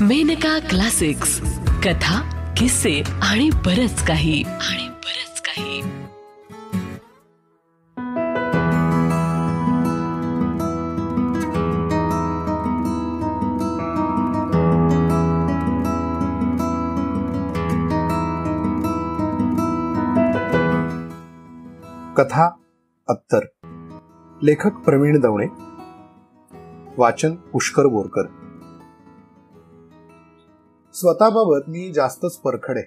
Maneka classics कथा किस्से आणि बरच काही आणि बरच काही कथा अत्तर लेखक प्रवीण दवणे वाचन पुष्कर बोरकर स्वतःबाबत मी जास्तच परखडे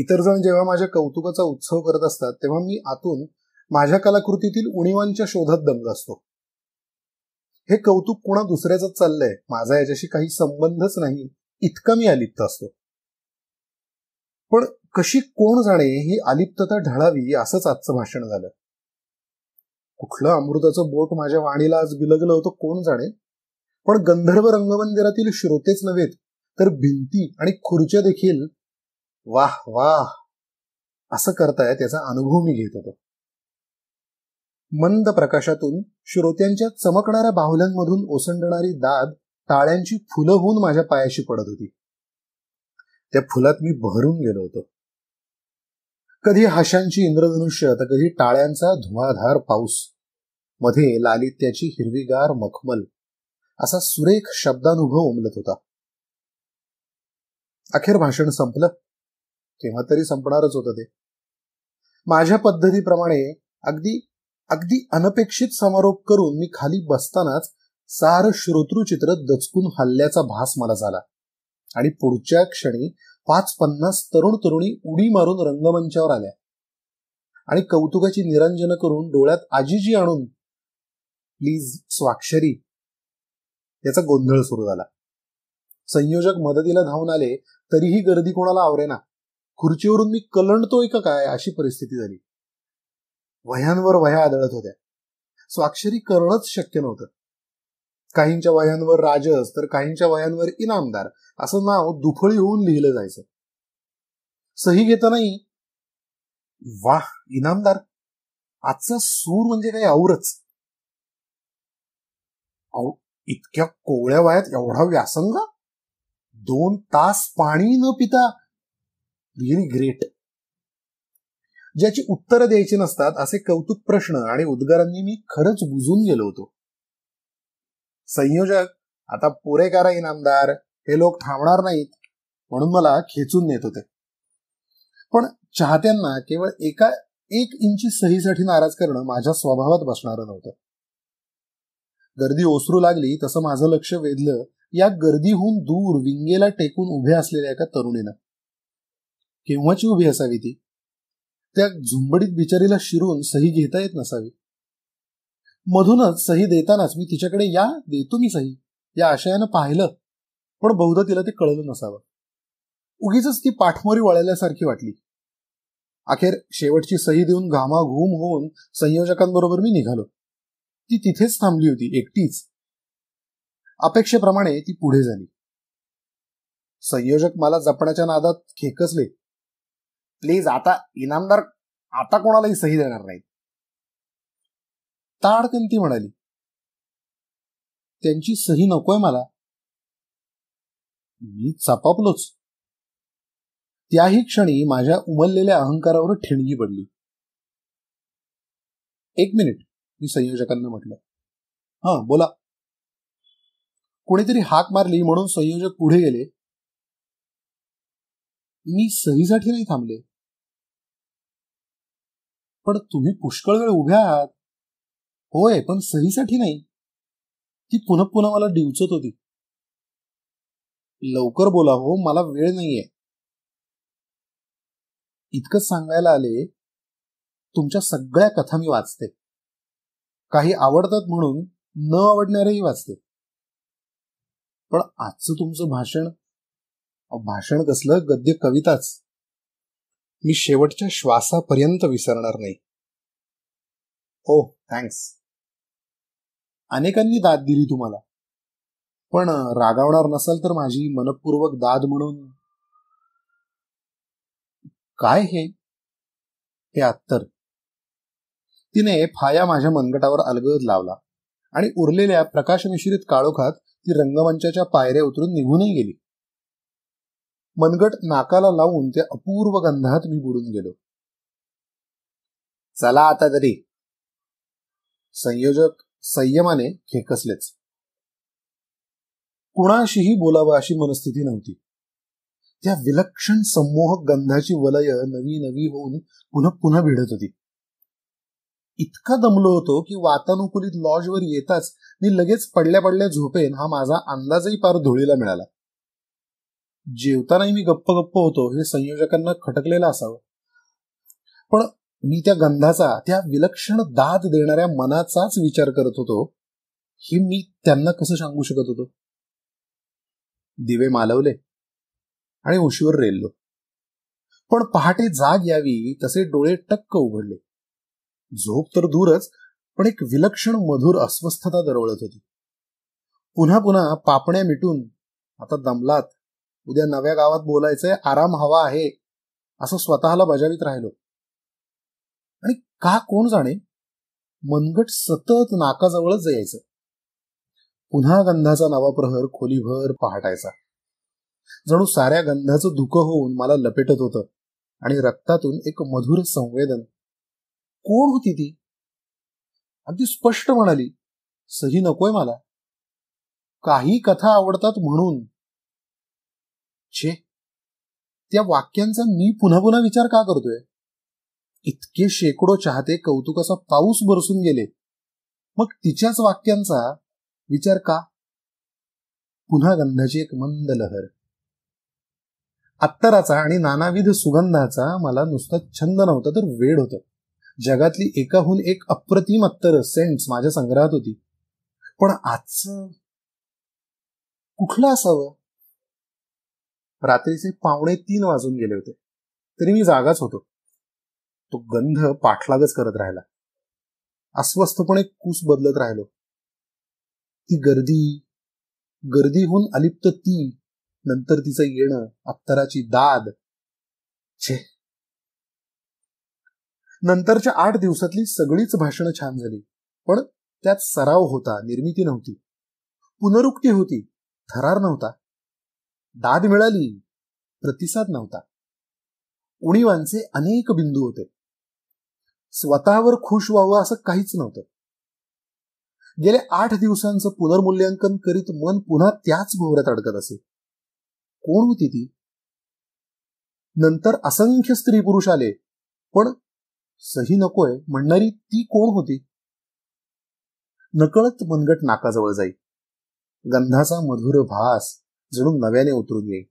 इतर जण जेव्हा माझ्या कौतुकाचा उत्सव करत असतात तेव्हा मी आतून माझ्या कलाकृतीतील उणीवांच्या शोधात दमल असतो हे कौतुक कोणा दुसऱ्याच चाललंय माझा याच्याशी काही संबंधच नाही इतका मी अलिप्त असतो पण कशी कोण जाणे ही अलिप्तता ढळावी असंच आजचं भाषण झालं कुठलं अमृताचं बोट माझ्या वाणीला आज बिलगलं होतं कोण जाणे पण गंधर्व रंगमंदिरातील श्रोतेच नव्हेत तर भिंती आणि खुर्च्या देखील वाह वाह असं करताय त्याचा अनुभव मी घेत होतो मंद प्रकाशातून श्रोत्यांच्या चमकणाऱ्या बाहुल्यांमधून ओसंडणारी दाद टाळ्यांची फुलं होऊन माझ्या पायाशी पडत होती त्या फुलात मी बहरून गेलो होतो कधी हाशांची इंद्रधनुष्य तर कधी टाळ्यांचा धुवाधार पाऊस मध्ये लालित्याची हिरवीगार मखमल असा सुरेख शब्दानुभव उमलत होता अखेर भाषण संपलं केव्हा तरी संपणारच होतं ते माझ्या पद्धतीप्रमाणे अगदी अगदी अनपेक्षित समारोप करून मी खाली बसतानाच सार श्रोतृचित्र दचकून हल्ल्याचा भास मला झाला आणि पुढच्या क्षणी पाच पन्नास तरुण तरुणी उडी मारून रंगमंचावर आल्या आणि कौतुकाची निरंजन करून डोळ्यात आजीजी आणून प्लीज स्वाक्षरी याचा गोंधळ सुरू झाला संयोजक मदतीला धावून आले तरीही गर्दी कोणाला आवरेना खुर्चीवरून मी कलंडतोय का काय अशी परिस्थिती झाली वह्यांवर वह्या आदळत होत्या स्वाक्षरी करणंच शक्य नव्हतं काहींच्या वह्यांवर राजस तर काहींच्या वह्यांवर इनामदार असं नाव दुफळी होऊन लिहिलं जायचं सही घेतानाही वाह इनामदार आजचा सूर म्हणजे काही आवरच इतक्या कोवळ्या वयात एवढा व्यासंग दोन तास पाणी न पिता रिअली ग्रेट ज्याची उत्तरं द्यायची नसतात असे कौतुक प्रश्न आणि उद्गारांनी मी खरंच बुजून गेलो होतो संयोजक आता पुरेकारा इनामदार हे लोक थांबणार नाहीत म्हणून मला खेचून नेत होते पण चाहत्यांना केवळ एका एक इंची सहीसाठी नाराज करणं माझ्या स्वभावात बसणार नव्हतं गर्दी ओसरू लागली तसं माझं लक्ष वेधलं या गर्दीहून दूर विंगेला टेकून उभ्या असलेल्या एका तरुणीनं केव्हाची उभी असावी ती त्या झुंबडीत बिचारीला शिरून सही घेता येत नसावी मधूनच सही देतानाच मी तिच्याकडे या देतो मी सही या आशयानं पाहिलं पण बहुधा तिला ते कळलं नसावं उगीच ती पाठमोरी वळल्यासारखी वाटली अखेर शेवटची सही देऊन घामाघूम होऊन संयोजकांबरोबर मी निघालो ती तिथेच थांबली होती एकटीच अपेक्षेप्रमाणे ती पुढे झाली संयोजक मला जपण्याच्या नादात खेकसले प्लीज आता इनामदार आता कोणालाही सही देणार नाहीत ताडकन ती म्हणाली त्यांची सही नकोय मला मी चपापलोच त्याही क्षणी माझ्या उमललेल्या अहंकारावर ठिणगी पडली एक मिनिट मी संयोजकांना म्हटलं हां बोला कोणीतरी हाक मारली म्हणून संयोजक पुढे गेले मी सहीसाठी नाही थांबले पण तुम्ही पुष्कळ वेळ उभ्या आहात होय पण सहीसाठी नाही ती पुन्हा पुन्हा मला डिवचत होती लवकर बोला हो मला वेळ नाहीये इतकंच सांगायला आले तुमच्या सगळ्या कथा मी वाचते काही आवडतात म्हणून न आवडणारेही वाचते पण आजचं तुमचं भाषण भाषण कसलं गद्य कविताच मी शेवटच्या श्वासापर्यंत विसरणार नाही ओ हो, थँक्स अनेकांनी दाद दिली तुम्हाला पण रागावणार नसाल तर माझी मनपूर्वक दाद म्हणून काय हे हे आत्तर तिने फाया माझ्या मनगटावर अलगद लावला आणि उरलेल्या प्रकाश मिश्रित काळोखात ती रंगमंचाच्या पायऱ्या उतरून निघूनही गेली मनगट नाकाला लावून त्या अपूर्व गंधात मी बुडून गेलो चला आता तरी संयोजक संयमाने खेकसलेच कुणाशीही बोलावं अशी मनस्थिती नव्हती त्या विलक्षण संमोहक गंधाची वलय नवी नवी होऊन पुन्हा पुन्हा भिडत होती इतका दमलो होतो की वातानुकूलित लॉजवर येताच मी लगेच पडल्या पडल्या झोपेन हा माझा अंदाजही पार धुळीला मिळाला जेवतानाही मी गप्प गप्प होतो हे संयोजकांना खटकलेलं असावं पण मी त्या गंधाचा त्या विलक्षण दाद देणाऱ्या मनाचाच विचार करत होतो हे मी त्यांना कसं सांगू शकत होतो दिवे मालवले आणि उशीवर रेल्लो पण पहाटे जाग यावी तसे डोळे टक्क उघडले झोप तर दूरच पण एक विलक्षण मधुर अस्वस्थता दरवळत होती पुन्हा पुन्हा पापण्या मिटून आता दमलात उद्या नव्या गावात बोलायचंय आराम हवा आहे असं स्वतःला बजावित राहिलो आणि का कोण जाणे मनगट सतत नाकाजवळच जायचं पुन्हा गंधाचा नवा प्रहर खोलीभर पहाटायचा जणू साऱ्या गंधाचं धुकं होऊन मला लपेटत होतं आणि रक्तातून एक मधुर संवेदन कोण होती ती अगदी स्पष्ट म्हणाली सही नकोय मला काही कथा आवडतात म्हणून छे त्या वाक्यांचा मी पुन्हा पुन्हा विचार का करतोय इतके शेकडो चाहते कौतुकाचा पाऊस बरसून गेले मग तिच्याच वाक्यांचा विचार का पुन्हा गंधाची एक मंद लहर अत्तराचा आणि नानाविध सुगंधाचा मला नुसता छंद नव्हता तर वेळ होतं जगातली एकाहून एक अप्रतिम अत्तर सेंट्स माझ्या संग्रहात होती पण आजच कुठलं असावं रात्रीचे पावणे तीन वाजून गेले होते तरी मी जागाच होतो तो गंध पाठलागच करत राहिला अस्वस्थपणे कूस बदलत राहिलो ती गर्दी गर्दीहून अलिप्त ती नंतर तिचं येणं अत्तराची दाद छे नंतरच्या आठ दिवसातली सगळीच भाषणं छान झाली पण त्यात सराव होता निर्मिती नव्हती पुनरुक्ती होती थरार नव्हता दाद मिळाली प्रतिसाद नव्हता उणीवांचे अनेक बिंदू होते स्वतःवर खुश व्हावं असं काहीच नव्हतं गेल्या आठ दिवसांचं पुनर्मूल्यांकन करीत मन पुन्हा त्याच भोवऱ्यात अडकत असे कोण होती ती नंतर असंख्य स्त्री पुरुष आले पण सही नकोय म्हणणारी ती कोण होती नकळत मनगट नाकाजवळ जाई गंधाचा मधुर भास जणू नव्याने उतरून येई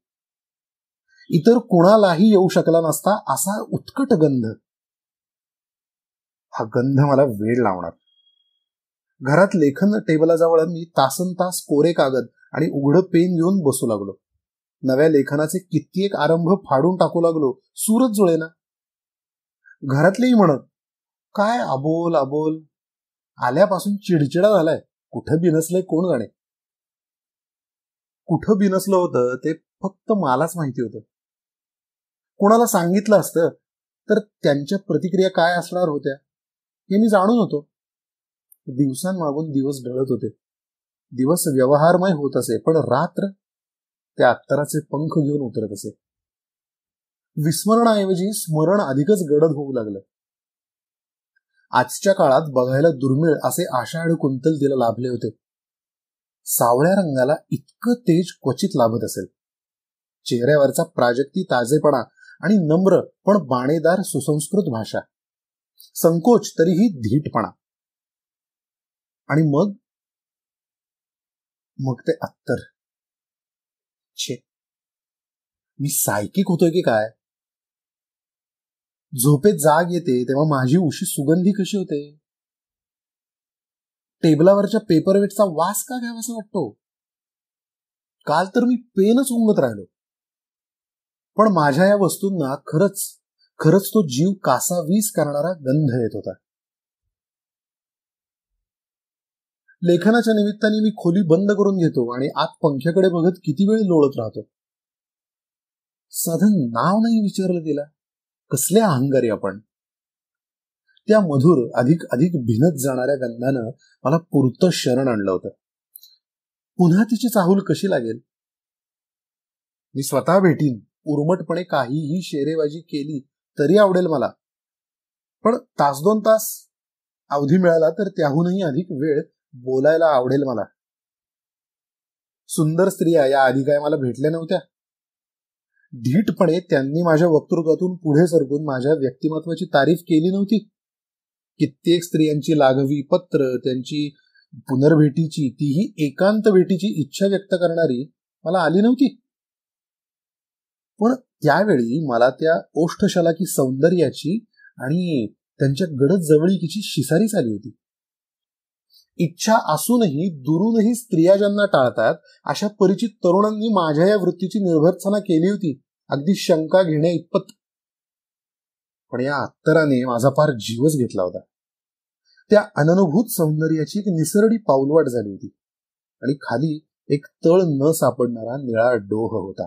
इतर कोणालाही येऊ शकला नसता असा उत्कट गंध हा गंध मला वेळ लावणार घरात लेखन टेबलाजवळ मी तासन तास कोरे कागद आणि उघड पेन घेऊन बसू लागलो नव्या लेखनाचे कित्येक आरंभ फाडून टाकू लागलो सूरच जुळेना घरातलेही म्हणत काय अबोल अबोल आल्यापासून चिडचिडा झालाय कुठं बिनसलंय कोण जाणे कुठं बिनसलं होतं ते फक्त मलाच माहिती होत कोणाला सांगितलं असतं तर त्यांच्या प्रतिक्रिया काय असणार होत्या हे मी जाणून होतो दिवसांमागून दिवस ढळत होते दिवस व्यवहारमय होत असे पण रात्र त्या अत्तराचे पंख घेऊन उतरत असे विस्मरणाऐवजी स्मरण अधिकच गडद होऊ लागलं आजच्या काळात बघायला दुर्मिळ असे आणि कुंतल तिला लाभले होते सावळ्या रंगाला इतकं तेज क्वचित लाभत असेल चेहऱ्यावरचा प्राजक्ती ताजेपणा आणि नम्र पण बाणेदार सुसंस्कृत भाषा संकोच तरीही धीटपणा आणि मग मग ते अत्तर छे मी सायकिक होतोय की काय झोपेत जाग येते तेव्हा माझी उशी सुगंधी कशी होते टेबलावरच्या पेपरवेटचा वास का घ्यावा असं वाटतो काल तर मी पेनच उंगत राहिलो पण माझ्या या वस्तूंना खरच खरंच तो जीव कासावीस करणारा गंध येत होता लेखनाच्या निमित्ताने मी खोली बंद करून घेतो आणि आत पंख्याकडे बघत किती वेळ लोळत राहतो साधन नाव नाही विचारलं गेला कसल्या अहंगारी आपण त्या मधुर अधिक अधिक भिनत जाणाऱ्या गंधानं मला पुरतं शरण आणलं होतं पुन्हा तिची चाहूल कशी लागेल मी स्वतः भेटीन उर्मटपणे काहीही शेरेबाजी केली तरी आवडेल मला पण तास दोन तास अवधी मिळाला तर त्याहूनही अधिक वेळ बोलायला आवडेल मला सुंदर स्त्रिया या आधी काय मला भेटल्या नव्हत्या धीटपणे त्यांनी माझ्या वक्तृत्वातून पुढे सरकून माझ्या व्यक्तिमत्वाची तारीफ केली नव्हती कित्येक स्त्रियांची लागवी पत्र त्यांची पुनर्भेटीची तीही एकांत भेटीची इच्छा व्यक्त करणारी मला आली नव्हती पण त्यावेळी मला त्या ओष्ठशलाकी सौंदर्याची आणि त्यांच्या गडद जवळीकीची शिसारीच आली होती इच्छा असूनही दुरूनही स्त्रिया ज्यांना टाळतात अशा परिचित तरुणांनी माझ्या या वृत्तीची निर्भर्सना केली होती अगदी शंका घेणे इतपत पण या अत्तराने माझा फार जीवच घेतला होता त्या अननुभूत सौंदर्याची एक निसरडी पाऊलवाट झाली होती आणि खाली एक तळ न सापडणारा निळा डोह होता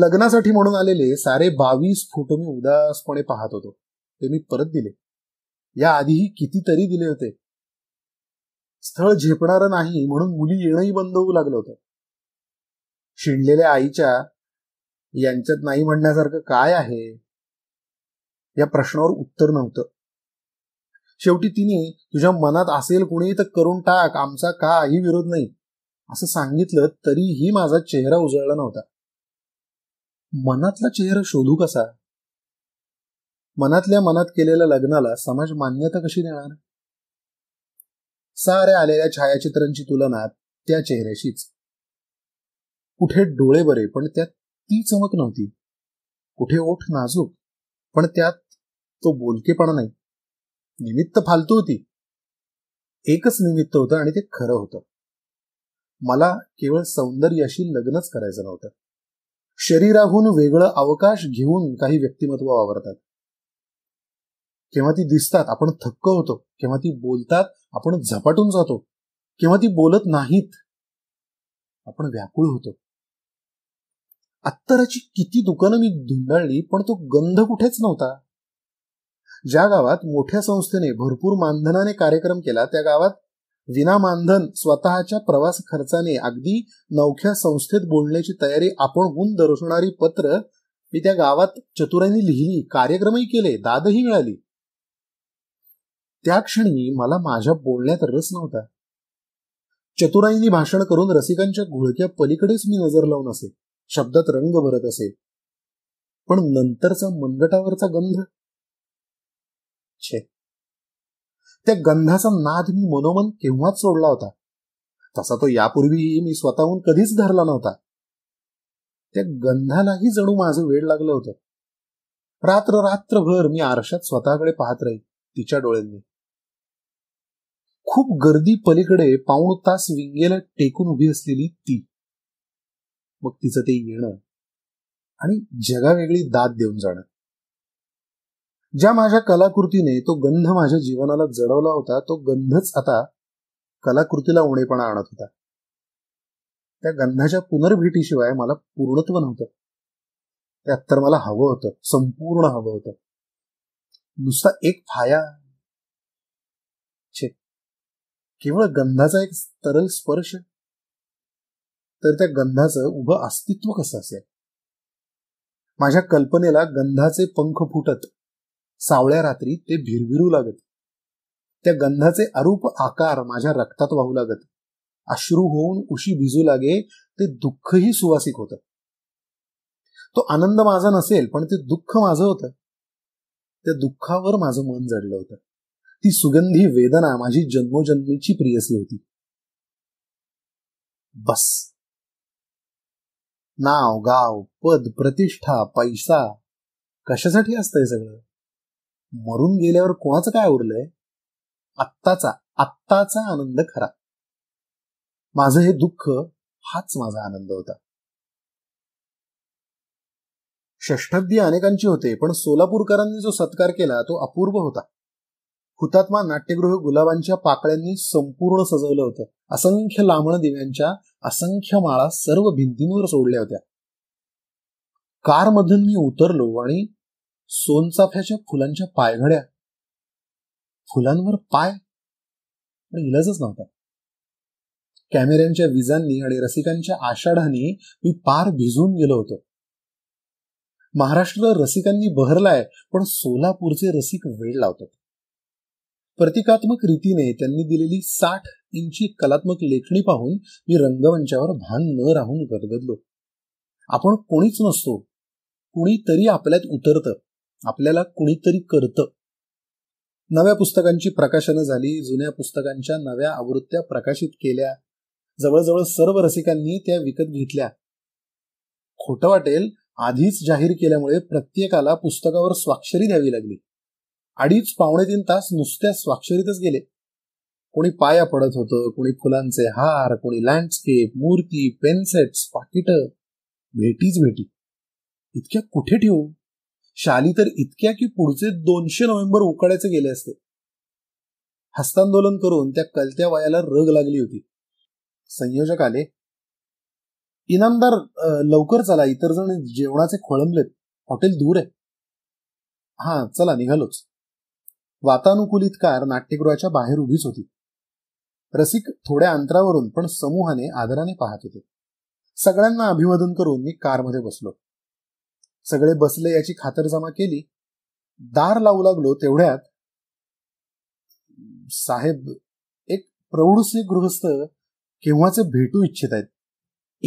लग्नासाठी म्हणून आलेले सारे बावीस फोटो मी उदासपणे पाहत होतो ते मी परत दिले या आधीही कितीतरी दिले होते स्थळ झेपणार नाही म्हणून मुली येणंही बंद होऊ लागलं होतं शिणलेल्या आईच्या यांच्यात नाही म्हणण्यासारखं काय आहे या प्रश्नावर उत्तर नव्हतं शेवटी तिने तुझ्या मनात असेल कुणी तर करून टाक आमचा काही विरोध नाही असं सांगितलं तरीही माझा चेहरा उजळला नव्हता मनातला चेहरा शोधू कसा मनातल्या मनात केलेल्या लग्नाला समाज मान्यता कशी देणार सारे आलेल्या छायाचित्रांची तुलना त्या चेहऱ्याशीच कुठे डोळे बरे पण त्यात ती चमक नव्हती कुठे ओठ नाजूक पण त्यात तो बोलकेपणा नाही निमित्त फालतू होती एकच निमित्त होतं आणि ते खरं होतं मला केवळ सौंदर्याशी लग्नच करायचं नव्हतं शरीराहून वेगळं अवकाश घेऊन काही व्यक्तिमत्व वावरतात केव्हा ती दिसतात आपण थक्क होतो केव्हा ती बोलतात आपण झपाटून जातो केव्हा ती बोलत नाहीत आपण व्याकुळ होतो अत्तराची किती दुकानं मी धुंडाळली पण तो गंध कुठेच नव्हता ज्या गावात मोठ्या संस्थेने भरपूर मानधनाने कार्यक्रम केला त्या गावात विना मानधन स्वतःच्या प्रवास खर्चाने अगदी नवख्या संस्थेत बोलण्याची तयारी आपण होऊन दर्शवणारी पत्र मी त्या गावात चतुरांनी लिहिली कार्यक्रमही केले दादही मिळाली त्या क्षणी मला माझ्या बोलण्यात रस नव्हता चतुराईंनी भाषण करून रसिकांच्या घोळक्या पलीकडेच मी नजर लावून असे शब्दात रंग भरत असे पण नंतरचा मनगटावरचा गंध छे त्या गंधाचा नाद मी मनोमन केव्हाच सोडला होता तसा तो यापूर्वीही मी स्वतःहून कधीच धरला नव्हता त्या गंधालाही जणू माझं वेळ लागलं होतं रात्र रात्रभर मी आरशात स्वतःकडे पाहत राही तिच्या डोळ्यांनी खूप गर्दी पलीकडे पाऊण तास विंगेला टेकून उभी असलेली ती मग तिचं ते येणं आणि जगावेगळी दाद देऊन जाणं ज्या माझ्या कलाकृतीने तो गंध माझ्या जीवनाला जडवला होता तो गंधच आता कलाकृतीला उणेपणा आणत होता त्या गंधाच्या पुनर्भेटीशिवाय मला पूर्णत्व नव्हतं त्यात तर मला हवं होतं संपूर्ण हवं होतं नुसता एक फाया छे केवळ गंधाचा एक तरल स्पर्श तर त्या गंधाचं उभं अस्तित्व कसं असेल माझ्या कल्पनेला गंधाचे पंख फुटत सावळ्या रात्री ते भिरभिरू लागत त्या गंधाचे अरूप आकार माझ्या रक्तात वाहू लागत अश्रू होऊन उशी भिजू लागे ते दुःखही सुवासिक होत तो आनंद माझा नसेल पण ते दुःख माझं होतं त्या दुःखावर माझं मन जडलं होतं ती सुगंधी वेदना माझी जन्मोजन्मीची प्रियसी होती बस नाव गाव पद प्रतिष्ठा पैसा कशासाठी असतंय सगळं मरून गेल्यावर कोणाचं काय उरलंय आत्ताचा आत्ताचा आनंद खरा माझं हे दुःख हाच माझा आनंद होता षष्ठाब्दी अनेकांची होते पण सोलापूरकरांनी जो सत्कार केला तो अपूर्व होता हुतात्मा नाट्यगृह गुलाबांच्या पाकळ्यांनी संपूर्ण सजवलं होतं असंख्य लांबण दिव्यांच्या असंख्य माळा सर्व भिंतींवर सोडल्या होत्या कारमधून मी उतरलो आणि सोनचाफ्याच्या फुलांच्या पायघड्या फुलांवर पाय पण इलाजच नव्हता कॅमेऱ्यांच्या विजांनी आणि रसिकांच्या आषाढानी मी पार भिजून गेलो होतो महाराष्ट्र रसिकांनी बहरलाय पण सोलापूरचे रसिक वेळ लावतात प्रतिकात्मक रीतीने त्यांनी दिलेली साठ इंची कलात्मक लेखणी पाहून मी रंगमंचावर भान न राहून गदगदलो आपण कोणीच नसतो कुणीतरी आपल्यात उतरतं आपल्याला कुणीतरी करतं नव्या पुस्तकांची प्रकाशनं झाली जुन्या पुस्तकांच्या नव्या आवृत्त्या प्रकाशित केल्या जवळजवळ सर्व रसिकांनी त्या विकत घेतल्या खोटं वाटेल आधीच जाहीर केल्यामुळे प्रत्येकाला पुस्तकावर स्वाक्षरी द्यावी लागली अडीच पावणे तीन तास नुसत्या स्वाक्षरीतच गेले कोणी पाया पडत होतं कोणी फुलांचे हार कोणी लँडस्केप मूर्ती पेनसेट्स पाकिट भेटीच भेटी इतक्या कुठे ठेवू शाली तर इतक्या की पुढचे दोनशे नोव्हेंबर उकाड्याचे गेले असते हस्तांदोलन करून त्या कलत्या वयाला रग लागली होती संयोजक आले इनामदार लवकर चला इतर जण जेवणाचे खोळंबलेत हॉटेल दूर आहे हा चला निघालोच वातानुकूलित कार नाट्यगृहाच्या बाहेर उभीच होती रसिक थोड्या अंतरावरून पण समूहाने आदराने पाहत होते सगळ्यांना अभिवादन करून मी कारमध्ये बसलो सगळे बसले याची खातरजमा केली दार लावू लागलो तेवढ्यात साहेब एक प्रौढसे गृहस्थ केव्हाचे भेटू इच्छित आहेत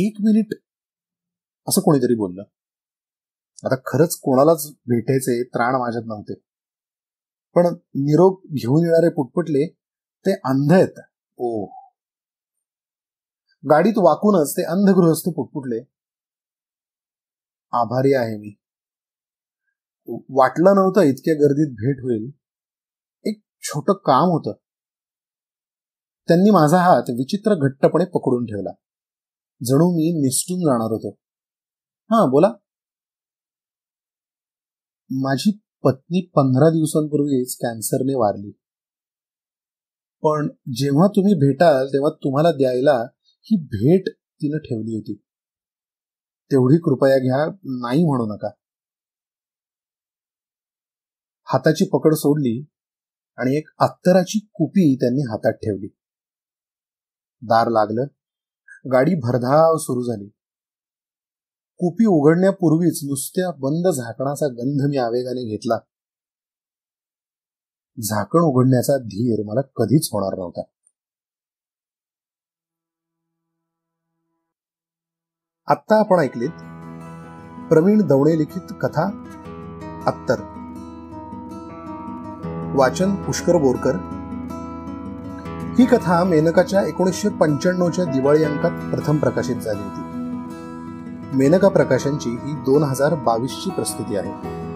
एक मिनिट असं कोणीतरी बोललं आता खरंच कोणालाच भेटायचे त्राण माझ्यात नव्हते पण निरोप घेऊन येणारे पुटपुटले ते अंध आहेत ओ गाडीत वाकूनच ते अंधगृहस्थ पुटपुटले आभारी आहे मी वाटलं नव्हतं इतक्या गर्दीत भेट होईल एक छोट काम होतं त्यांनी माझा हात विचित्र घट्टपणे पकडून ठेवला जणू मी निसटून जाणार होतो हा बोला माझी पत्नी पंधरा दिवसांपूर्वीच कॅन्सरने वारली पण जेव्हा तुम्ही भेटाल तेव्हा तुम्हाला द्यायला ही भेट तिनं ठेवली होती तेवढी कृपया घ्या नाही म्हणू नका हाताची पकड सोडली आणि एक अत्तराची कुपी त्यांनी हातात ठेवली दार लागलं गाडी भरधाव सुरू झाली कुपी उघडण्यापूर्वीच नुसत्या बंद झाकणाचा गंध मी आवेगाने घेतला झाकण उघडण्याचा धीर मला कधीच होणार नव्हता आत्ता आपण ऐकलेत प्रवीण दवणे लिखित कथा अत्तर वाचन पुष्कर बोरकर ही कथा मेनकाच्या एकोणीसशे पंच्याण्णवच्या दिवाळी अंकात प्रथम प्रकाशित झाली होती मेनका प्रकाशनची ही दोन हजार बावीसची प्रस्तुती आहे